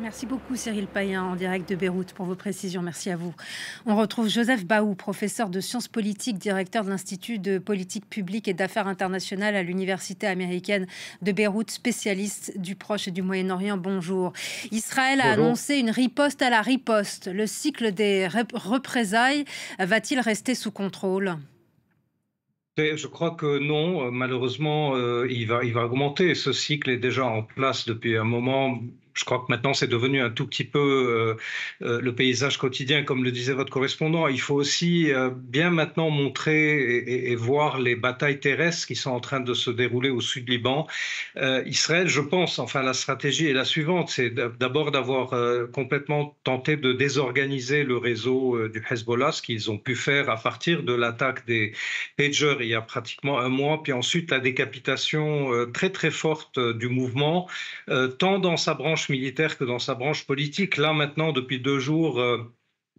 Merci beaucoup Cyril Payen en direct de Beyrouth pour vos précisions. Merci à vous. On retrouve Joseph Baou, professeur de sciences politiques, directeur de l'Institut de politique publique et d'affaires internationales à l'Université américaine de Beyrouth, spécialiste du Proche et du Moyen-Orient. Bonjour. Israël a annoncé une riposte à la riposte. Le cycle des représailles va-t-il rester sous contrôle je crois que non, euh, malheureusement, euh, il, va, il va augmenter. Ce cycle est déjà en place depuis un moment, je crois que maintenant, c'est devenu un tout petit peu euh, euh, le paysage quotidien, comme le disait votre correspondant. Il faut aussi euh, bien maintenant montrer et, voir les batailles terrestres qui sont en train de se dérouler au sud Liban. Israël, je pense, enfin, la stratégie est la suivante. C'est d'abord d'avoir complètement tenté de désorganiser le réseau du Hezbollah, ce qu'ils ont pu faire à partir de l'attaque des pagers il y a pratiquement un mois, puis ensuite la décapitation très très forte du mouvement, tant dans sa branche militaire que dans sa branche politique. Là, maintenant, depuis deux jours, euh,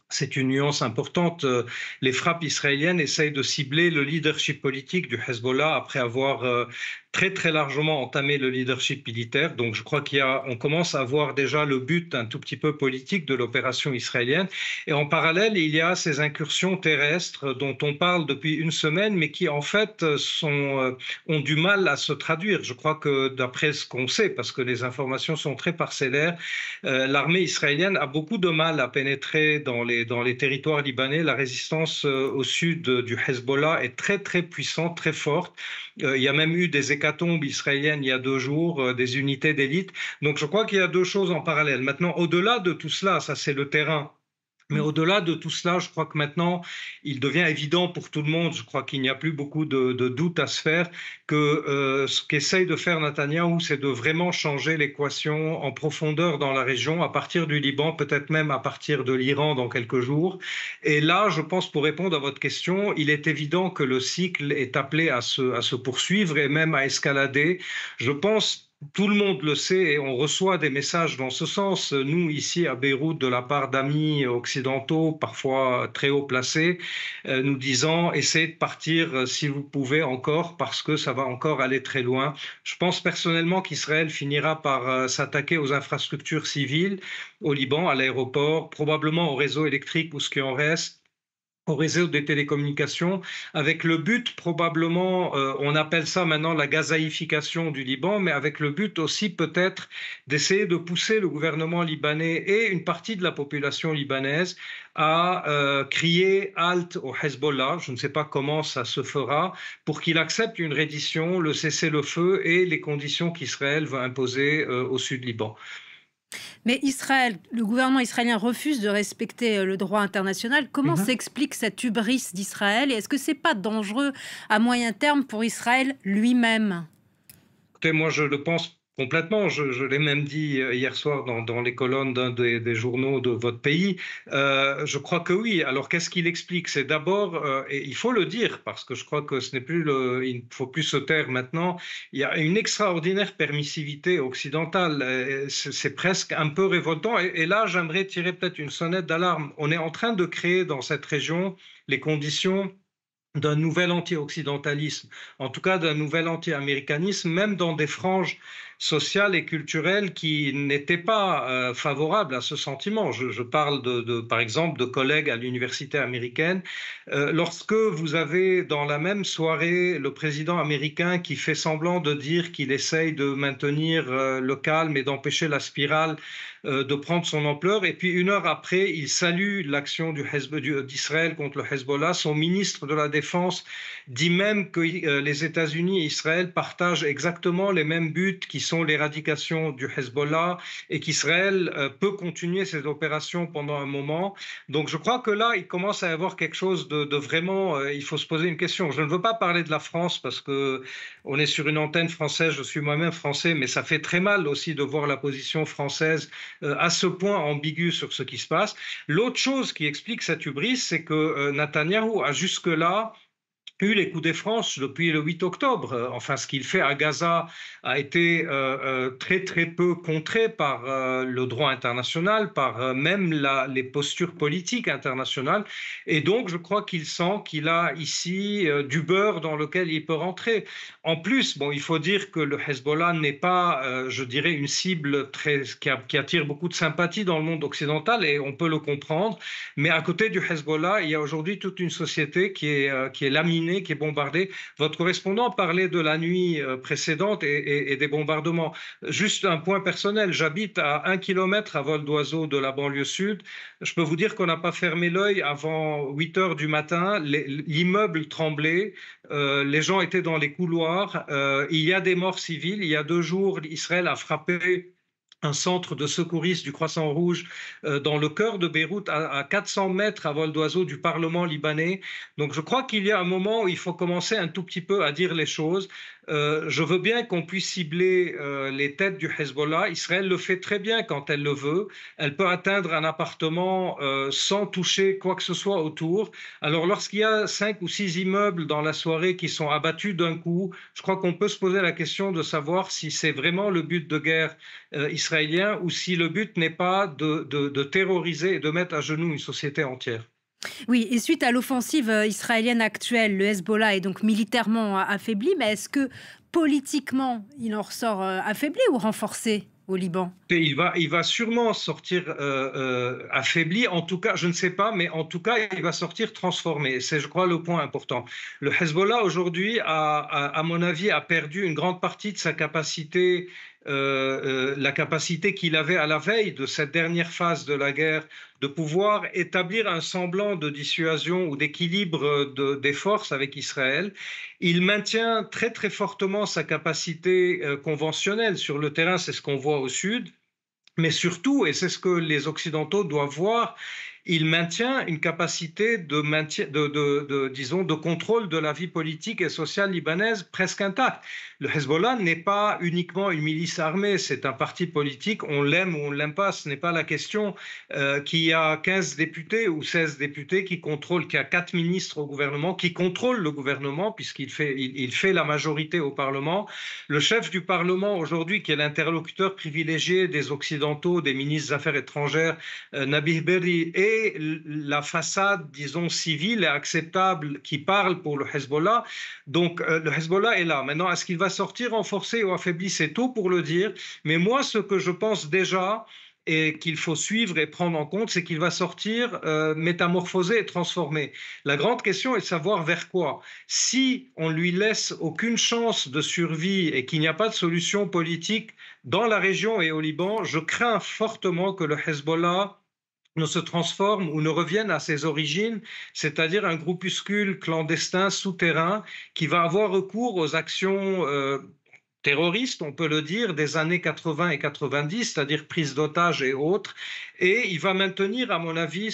c'est une nuance importante. Euh, les frappes israéliennes essayent de cibler le leadership politique du Hezbollah après avoir euh, très très largement entamé le leadership militaire. Donc je crois qu'on commence à voir déjà le but un tout petit peu politique de l'opération israélienne. Et en parallèle, il y a ces incursions terrestres dont on parle depuis une semaine, mais qui en fait sont, euh, ont du mal à se traduire. Je crois que d'après ce qu'on sait, parce que les informations sont très parcellaires, euh, l'armée israélienne a beaucoup de mal à pénétrer dans les, dans les territoires libanais. La résistance euh, au sud du Hezbollah est très très puissante, très forte. Euh, il y a même eu des hécatombes israéliennes il y a deux jours, euh, des unités d'élite. Donc je crois qu'il y a deux choses en parallèle. Maintenant, au-delà de tout cela, ça c'est le terrain mais mm. au-delà de tout cela, je crois que maintenant, il devient évident pour tout le monde, je crois qu'il n'y a plus beaucoup de, de doutes à se faire, que euh, ce qu'essaye de faire Netanyahou, c'est de vraiment changer l'équation en profondeur dans la région, à partir du Liban, peut-être même à partir de l'Iran dans quelques jours. Et là, je pense, pour répondre à votre question, il est évident que le cycle est appelé à se, à se poursuivre et même à escalader. Je pense tout le monde le sait et on reçoit des messages dans ce sens. Nous, ici à Beyrouth, de la part d'amis occidentaux, parfois très haut placés, euh, nous disant essayez de partir euh, si vous pouvez encore parce que ça va encore aller très loin. Je pense personnellement qu'Israël finira par euh, s'attaquer aux infrastructures civiles au Liban, à l'aéroport, probablement au réseau électrique ou ce qui en reste au réseau des télécommunications, avec le but probablement, euh, on appelle ça maintenant la gazaïfication du Liban, mais avec le but aussi peut-être d'essayer de pousser le gouvernement libanais et une partie de la population libanaise à euh, crier halte au Hezbollah, je ne sais pas comment ça se fera, pour qu'il accepte une reddition, le cessez-le-feu et les conditions qu'Israël va imposer euh, au sud Liban. Mais Israël, le gouvernement israélien refuse de respecter euh, le droit international. Comment mhm. s'explique cette hubris d'Israël Et est-ce que ce n'est pas dangereux à moyen terme pour Israël lui-même Écoutez, moi je le pense Complètement. Je, l'ai même dit euh, hier soir dans, les colonnes d'un des, journaux de votre pays. Euh, je crois que oui. Alors qu'est-ce qu'il explique C'est d'abord, euh, et il faut le dire parce que je crois que ce n'est plus le, il ne faut plus se taire maintenant. Il y a une extraordinaire permissivité occidentale. C'est presque un peu révoltant. Et, et là, j'aimerais tirer peut-être une sonnette d'alarme. On est en train de créer dans cette région les conditions d'un nouvel anti-occidentalisme, en tout cas d'un nouvel anti-américanisme, même dans des franges social et culturelle qui n'était pas euh, favorable à ce sentiment. Je, parle de, par exemple de collègues à l'université américaine. Euh, lorsque vous avez dans la même soirée le président américain qui fait semblant de dire qu'il essaye de maintenir euh, le calme et d'empêcher la spirale de prendre son ampleur, et puis une heure après, il salue l'action d'Israël contre le Hezbollah, son ministre de la Défense dit même que euh, les États-Unis et Israël partagent exactement les mêmes buts qui sont l'éradication du Hezbollah et qu'Israël euh, peut continuer ses opérations pendant un moment. Donc je crois que là, il commence à y avoir quelque chose de, vraiment, euh, il faut se poser une question. Je ne veux pas parler de la France parce que on est sur une antenne française, je suis moi-même français, mais ça fait très mal aussi de voir la position française à ce point ambigu sur ce qui se passe. L'autre chose qui explique cette hubris, c'est que Netanyahu a jusque-là eu les coups des France depuis le 8 octobre. Euh, enfin, ce qu'il fait à Gaza a été euh, euh, très très peu contré par le droit international, par même les postures politiques internationales. Et donc, je crois qu'il sent qu'il a ici du beurre dans lequel il peut rentrer. En plus, bon, il faut dire que le Hezbollah n'est pas, je dirais, une cible très, qui, attire beaucoup de sympathie dans le monde occidental, et on peut le comprendre. Mais à côté du Hezbollah, il y a aujourd'hui toute une société qui est, qui est laminée qui est bombardé. Votre correspondant parlait de la nuit euh, précédente et, des bombardements. Juste un point personnel, j'habite à un kilomètre à vol d'oiseau de la banlieue sud. Je peux vous dire qu'on n'a pas fermé l'œil avant 8 heures du matin. L'immeuble tremblait, euh, les gens étaient dans les couloirs. Euh, il y a des morts civiles. Il y a deux jours, Israël a frappé un centre de secouristes du Croissant Rouge euh, dans le cœur de Beyrouth, à, 400 mètres à vol d'oiseau du Parlement libanais. Donc je crois qu'il y a un moment où il faut commencer un tout petit peu à dire les choses. Euh, je veux bien qu'on puisse cibler euh, les têtes du Hezbollah. Israël le fait très bien quand elle le veut. Elle peut atteindre un appartement sans toucher quoi que ce soit autour. Alors lorsqu'il y a cinq ou six immeubles dans la soirée qui sont abattus d'un coup, je crois qu'on peut se poser la question de savoir si c'est vraiment le but de guerre israélien israélien ou si le but n'est pas de, de terroriser et de mettre à genoux une société entière. Oui, et suite à l'offensive euh, israélienne actuelle, le Hezbollah est donc militairement euh, affaibli, mais est-ce que politiquement, il en ressort euh, affaibli ou renforcé au Liban il va, il va sûrement sortir euh, euh, affaibli, en tout cas, je ne sais pas, mais en tout cas, il va sortir transformé. C'est, je crois, le point important. Le Hezbollah, aujourd'hui, à mon avis, a perdu une grande partie de sa capacité euh, la capacité qu'il avait à la veille de cette dernière phase de la guerre de pouvoir établir un semblant de dissuasion ou d'équilibre des forces avec Israël. Il maintient très très fortement sa capacité conventionnelle sur le terrain, c'est ce qu'on voit au sud mais surtout, et c'est ce que les Occidentaux doivent voir, il maintient une capacité de, disons, de contrôle de la vie politique et sociale libanaise presque intacte. Le Hezbollah n'est pas uniquement une milice armée, c'est un parti politique, on l'aime ou on ne l'aime pas, ce n'est pas la question euh, qu'il y a 15 députés ou 16 députés qui contrôlent, qu'il y a 4 ministres au gouvernement, qui contrôlent le gouvernement puisqu'il fait, il, fait la majorité au Parlement. Le chef du Parlement aujourd'hui, qui est l'interlocuteur privilégié des Occidentaux, des ministres des Affaires étrangères, euh, Nabih Berri, et la façade, disons, civile et acceptable qui parle pour le Hezbollah. Donc euh, le Hezbollah est là. Maintenant, est-ce qu'il va sortir renforcé ou affaibli C'est tôt pour le dire. Mais moi, ce que je pense déjà, et qu'il faut suivre et prendre en compte, c'est qu'il va sortir euh, métamorphosé et transformé. La grande question est de savoir vers quoi. Si on lui laisse aucune chance de survie et qu'il n'y a pas de solution politique dans la région et au Liban, je crains fortement que le Hezbollah ne se transforme ou ne revienne à ses origines, c'est-à-dire un groupuscule clandestin souterrain qui va avoir recours aux actions euh, terroriste, on peut le dire, des années 80 et 90, c'est-à-dire prise d'otages et autres. Et il va maintenir, à mon avis,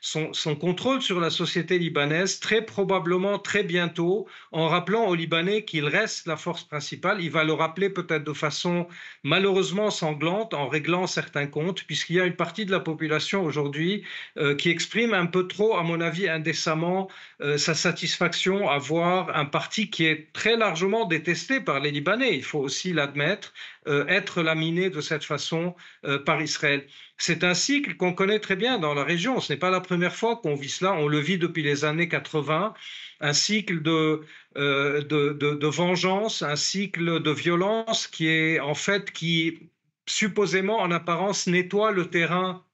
son, contrôle sur la société libanaise très probablement très bientôt, en rappelant aux Libanais qu'il reste la force principale. Il va le rappeler peut-être de façon malheureusement sanglante, en réglant certains comptes, puisqu'il y a une partie de la population aujourd'hui euh, qui exprime un peu trop, à mon avis, indécemment, euh, sa satisfaction à voir un parti qui est très largement détesté par les Libanais il faut aussi l'admettre, euh, être laminé de cette façon euh, par Israël. C'est un cycle qu'on connaît très bien dans la région. Ce n'est pas la première fois qu'on vit cela. On le vit depuis les années 80. Un cycle euh, de vengeance, un cycle de violence qui est en fait qui supposément en apparence nettoie le terrain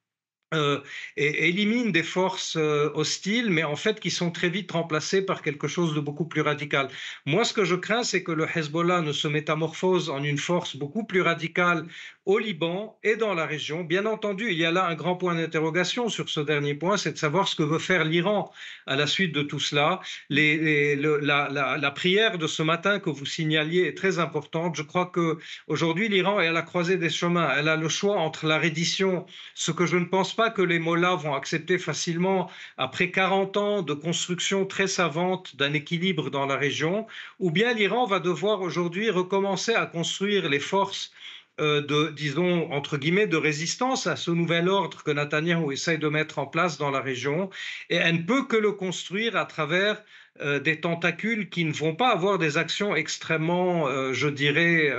et, euh, élimine des forces euh, hostiles, mais en fait qui sont très vite remplacées par quelque chose de beaucoup plus radical. Moi, ce que je crains, c'est que le Hezbollah ne se métamorphose en une force beaucoup plus radicale au Liban et dans la région. Bien entendu, il y a là un grand point d'interrogation sur ce dernier point, c'est de savoir ce que veut faire l'Iran à la suite de tout cela. Les, la, la, prière de ce matin que vous signaliez est très importante. Je crois que aujourd'hui, l'Iran est à la croisée des chemins. Elle a le choix entre la reddition, ce que je ne pense pas que les mollahs vont accepter facilement après 40 ans de construction très savante d'un équilibre dans la région, ou bien l'Iran va devoir aujourd'hui recommencer à construire les forces euh, de, disons, entre guillemets, de résistance à ce nouvel ordre que Netanyahu essaye de mettre en place dans la région. Et elle ne peut que le construire à travers euh, des tentacules qui ne vont pas avoir des actions extrêmement, euh, je dirais,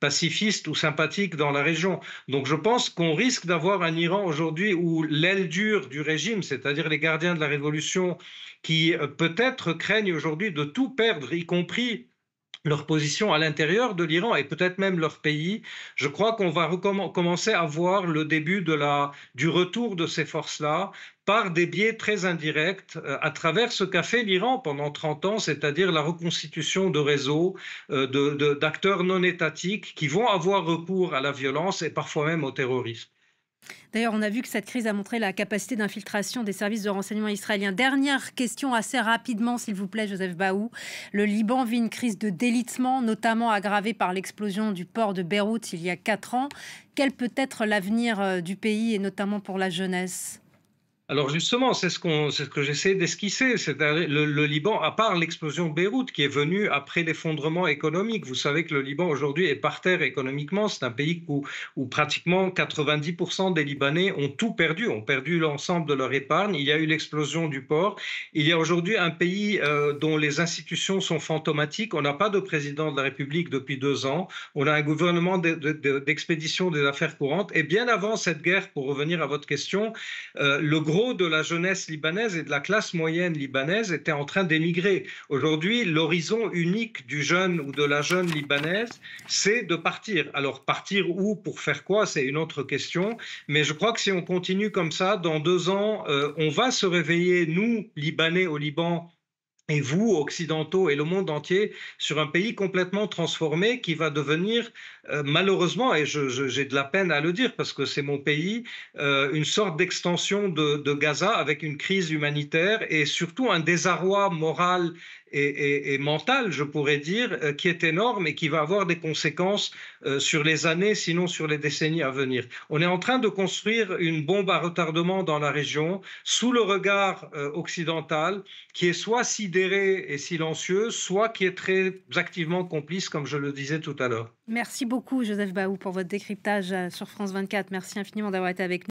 pacifistes ou sympathiques dans la région. Donc je pense qu'on risque d'avoir un Iran aujourd'hui où l'aile dure du régime, c'est-à-dire les gardiens de la révolution, qui peut-être craignent aujourd'hui de tout perdre, y compris leur position à l'intérieur de l'Iran et peut-être même leur pays, je crois qu'on va commencer à voir le début du retour de ces forces-là par des biais très indirects euh, à travers ce qu'a fait l'Iran pendant 30 ans, c'est-à-dire la reconstitution de réseaux euh, d'acteurs non étatiques qui vont avoir recours à la violence et parfois même au terrorisme. D'ailleurs, on a vu que cette crise a montré la capacité d'infiltration des services de renseignement israéliens. Dernière question assez rapidement, s'il vous plaît, Joseph Baou. Le Liban vit une crise de délitement, notamment aggravée par l'explosion du port de Beyrouth il y a quatre ans. Quel peut être l'avenir euh, du pays et notamment pour la jeunesse alors justement, c'est ce, ce que j'essaie d'esquisser. C'est le, Liban, à part l'explosion de Beyrouth qui est venue après l'effondrement économique, vous savez que le Liban aujourd'hui est par terre économiquement. C'est un pays où, pratiquement 90% des Libanais ont tout perdu, ont perdu l'ensemble de leur épargne. Il y a eu l'explosion du port. Il y a aujourd'hui un pays euh, dont les institutions sont fantomatiques. On n'a pas de président de la République depuis deux ans. On a un gouvernement d'expédition des affaires courantes. Et bien avant cette guerre, pour revenir à votre question, euh, le gros de la jeunesse libanaise et de la classe moyenne libanaise était en train d'émigrer. Aujourd'hui, l'horizon unique du jeune ou de la jeune libanaise, c'est de partir. Alors partir où, pour faire quoi, c'est une autre question. Mais je crois que si on continue comme ça, dans deux ans, euh, on va se réveiller, nous, Libanais au Liban, et vous, occidentaux et le monde entier, sur un pays complètement transformé qui va devenir, euh, malheureusement, et j'ai de la peine à le dire parce que c'est mon pays, euh, une sorte d'extension de, de, Gaza avec une crise humanitaire et surtout un désarroi moral et, mentale, je pourrais dire, euh, qui est énorme et qui va avoir des conséquences euh, sur les années, sinon sur les décennies à venir. On est en train de construire une bombe à retardement dans la région sous le regard euh, occidental qui est soit sidéré et silencieux, soit qui est très activement complice, comme je le disais tout à l'heure. Merci beaucoup, Joseph Baou, pour votre décryptage sur France 24. Merci infiniment d'avoir été avec nous.